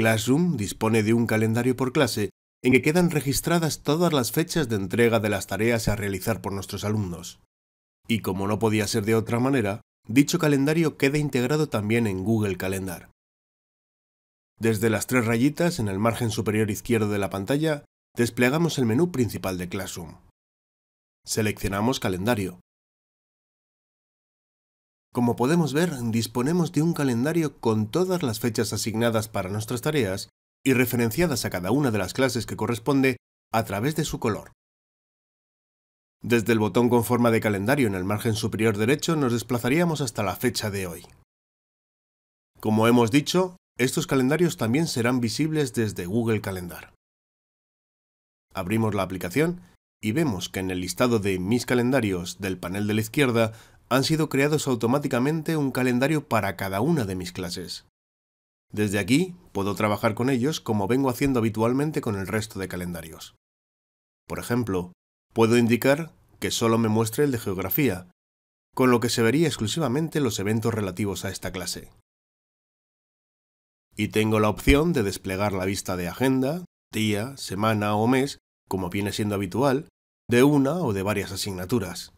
Classroom dispone de un calendario por clase en que quedan registradas todas las fechas de entrega de las tareas a realizar por nuestros alumnos. Y como no podía ser de otra manera, dicho calendario queda integrado también en Google Calendar. Desde las tres rayitas en el margen superior izquierdo de la pantalla, desplegamos el menú principal de Classroom. Seleccionamos Calendario como podemos ver, disponemos de un calendario con todas las fechas asignadas para nuestras tareas y referenciadas a cada una de las clases que corresponde a través de su color. Desde el botón con forma de calendario en el margen superior derecho nos desplazaríamos hasta la fecha de hoy. Como hemos dicho, estos calendarios también serán visibles desde Google Calendar. Abrimos la aplicación y vemos que en el listado de Mis calendarios del panel de la izquierda han sido creados automáticamente un calendario para cada una de mis clases. Desde aquí puedo trabajar con ellos como vengo haciendo habitualmente con el resto de calendarios. Por ejemplo, puedo indicar que solo me muestre el de geografía, con lo que se vería exclusivamente los eventos relativos a esta clase. Y tengo la opción de desplegar la vista de agenda, día, semana o mes, como viene siendo habitual, de una o de varias asignaturas.